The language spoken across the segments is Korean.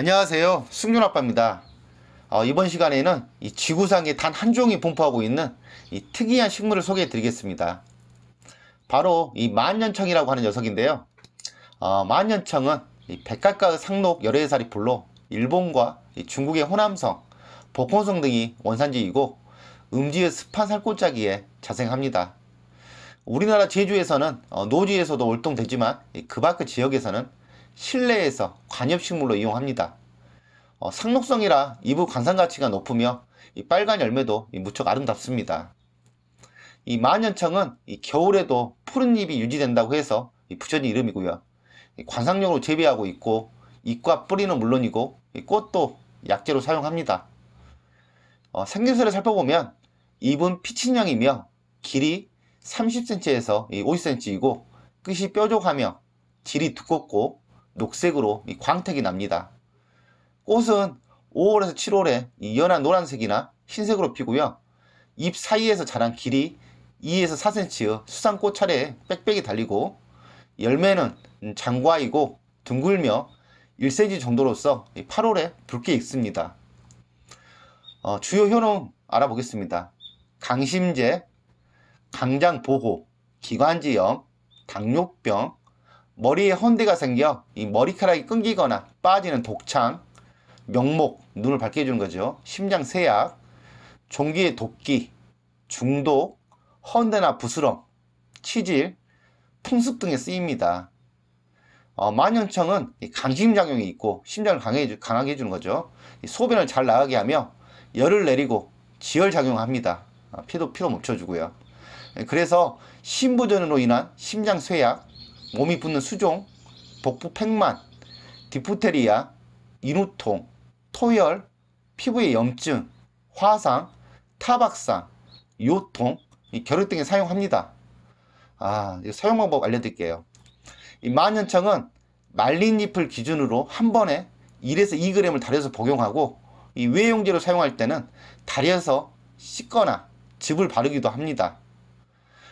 안녕하세요 승윤아빠입니다 어, 이번 시간에는 이 지구상에 단 한 종이 분포하고 있는 이 특이한 식물을 소개해 드리겠습니다 바로 이 만년청이라고 하는 녀석인데요 어, 만년청은 백각과 상록 열애살이 불로 일본과 중국의 호남성, 복혼성 등이 원산지이고 음지의 습한 살골짜기에 자생합니다 우리나라 제주에서는 어, 노지에서도 월동되지만 그 밖의 지역에서는 실내에서 관엽식물로 이용합니다. 어, 상록성이라 이부 관상 가치가 높으며 이 빨간 열매도 이 무척 아름답습니다. 이 만연청은 이 겨울에도 푸른 잎이 유지된다고 해서 부처님 이름이고요. 관상용으로 재배하고 있고 잎과 뿌리는 물론이고 꽃도 약재로 사용합니다. 어, 생김새를 살펴보면 잎은 피친형이며 길이 30cm에서 50cm이고 끝이 뾰족하며 질이 두껍고 녹색으로 광택이 납니다. 꽃은 5월에서 7월에 연한 노란색이나 흰색으로 피고요. 잎 사이에서 자란 길이 2에서 4cm의 수상꽃 차례에 빽빽이 달리고 열매는 음, 장과이고 둥글며 1cm 정도로서 8월에 붉게 익습니다. 어, 주요 효능 알아보겠습니다. 강심제, 강장보호, 기관지염, 당뇨병, 머리에 헌데가 생겨 이 머리카락이 끊기거나 빠지는 독창, 명목, 눈을 밝게 해주는 거죠. 심장 세약, 종기의 독기 중독, 헌데나 부스럼, 치질, 풍습 등에 쓰입니다. 어, 만연청은 강심작용이 있고 심장을 강해, 강하게 해주는 거죠. 소변을 잘 나가게 하며 열을 내리고 지혈작용합니다. 아, 피도 피로 멈춰주고요. 예, 그래서 심부전으로 인한 심장 쇠약, 몸이 붓는 수종, 복부 팽만, 디프테리아, 인후통, 토열, 피부의 염증, 화상, 타박상, 요통, 결핵 등에 사용합니다. 아, 사용 방법 알려드릴게요. 이 만연청은 말린 잎을 기준으로 한 번에 1에서 2g을 달여서 복용하고 이 외용제로 사용할 때는 달여서 씻거나 즙을 바르기도 합니다.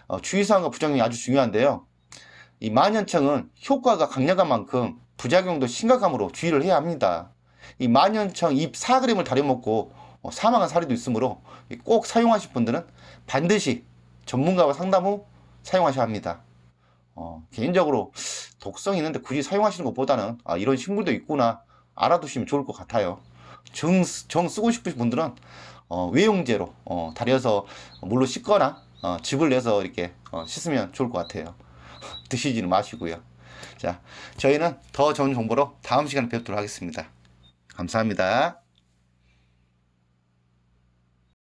어, 주의사항과 부작용이 아주 중요한데요. 이 만연청은 효과가 강력한 만큼 부작용도 심각함으로 주의를 해야 합니다. 이 만연청 잎 4g을 다려먹고 어, 사망한 사례도 있으므로 꼭 사용하실 분들은 반드시 전문가와 상담 후 사용하셔야 합니다. 어, 개인적으로 독성이 있는데 굳이 사용하시는 것보다는 아, 이런 식물도 있구나 알아두시면 좋을 것 같아요. 정, 정 쓰고 싶으신 분들은 어, 외용제로 어, 다려서 물로 씻거나 어, 즙을 내서 이렇게 어, 씻으면 좋을 것 같아요. 드시지는 마시고요. 자, 저희는 더 좋은 정보로 다음 시간에 뵙도록 하겠습니다. 감사합니다.